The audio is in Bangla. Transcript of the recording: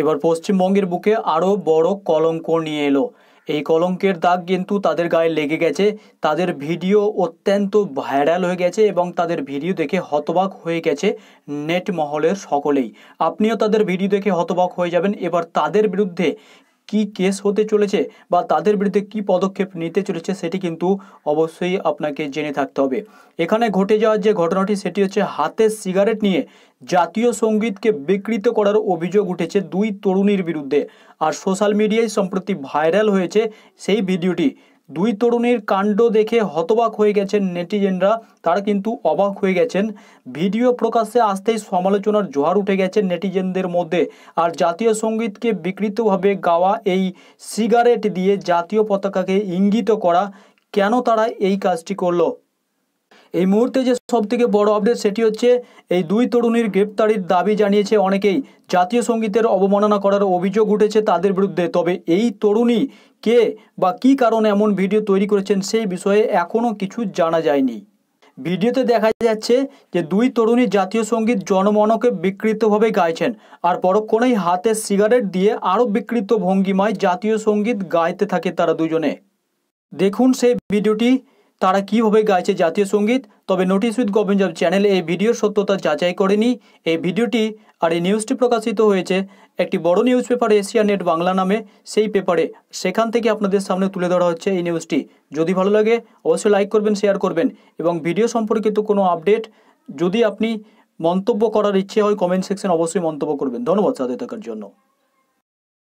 এবার পশ্চিমবঙ্গের বুকে আরও বড় কলঙ্ক নিয়ে এলো এই কলঙ্কের দাগ কিন্তু তাদের গায়ে লেগে গেছে তাদের ভিডিও অত্যন্ত ভাইরাল হয়ে গেছে এবং তাদের ভিডিও দেখে হতবাক হয়ে গেছে নেট মহলের সকলেই আপনিও তাদের ভিডিও দেখে হতবাক হয়ে যাবেন এবার তাদের বিরুদ্ধে কি কেস হতে চলেছে বা তাদের বিরুদ্ধে কি পদক্ষেপ নিতে চলেছে সেটি কিন্তু অবশ্যই আপনাকে জেনে থাকতে হবে এখানে ঘটে যাওয়ার যে ঘটনাটি সেটি হচ্ছে হাতে সিগারেট নিয়ে জাতীয় সঙ্গীতকে বিকৃত করার অভিযোগ উঠেছে দুই তরুণীর বিরুদ্ধে আর সোশ্যাল মিডিয়ায় সম্প্রতি ভাইরাল হয়েছে সেই ভিডিওটি দুই তরুণীর কাণ্ড দেখে হতবাক হয়ে গেছেন নেটিজেনরা তারা কিন্তু অবাক হয়ে গেছেন ভিডিও প্রকাশ্যে আসতেই সমালোচনার জোহার উঠে গেছে নেটিজেনদের মধ্যে আর জাতীয় সঙ্গীতকে বিকৃতভাবে গাওয়া এই সিগারেট দিয়ে জাতীয় পতাকাকে ইঙ্গিত করা কেন তারা এই কাজটি করলো এই মুহূর্তে যে সবথেকে বড় আপডেট সেটি হচ্ছে এই দুই তরুণীর গ্রেপ্তারির দাবি জানিয়েছে অনেকেই জাতীয় সঙ্গীতের অবমাননা করার অভিযোগ উঠেছে তাদের বিরুদ্ধে তবে এই তরুণী কে বা কি কারণে এমন ভিডিও তৈরি করেছেন সেই বিষয়ে এখনও কিছু জানা যায়নি ভিডিওতে দেখা যাচ্ছে যে দুই তরুণী জাতীয় সঙ্গীত জনমনকে বিকৃতভাবে গাইছেন আর পরক্ষণেই হাতে সিগারেট দিয়ে আরও বিকৃত ভঙ্গিমায় জাতীয় সঙ্গীত গাইতে থাকে তারা দুজনে দেখুন সেই ভিডিওটি তারা কীভাবে গাইছে জাতীয় সঙ্গীত তবে notice with government job channel এই ভিডিওর সত্যতা যাচাই করেনি এই ভিডিওটি আর এই নিউজটি প্রকাশিত হয়েছে একটি বড় newspaper Asia net Bangla নামে সেই পেপারে সেখান থেকে আপনাদের সামনে তুলে ধরা হচ্ছে এই নিউজটি যদি ভালো লাগে অবশ্যই লাইক করবেন শেয়ার করবেন এবং ভিডিও সম্পর্কিত কোনো আপডেট যদি আপনি মন্তব্য করার ইচ্ছে হয় কমেন্ট সেকশন অবশ্যই মন্তব্য করবেন ধন্যবাদ সাথে থাকার জন্য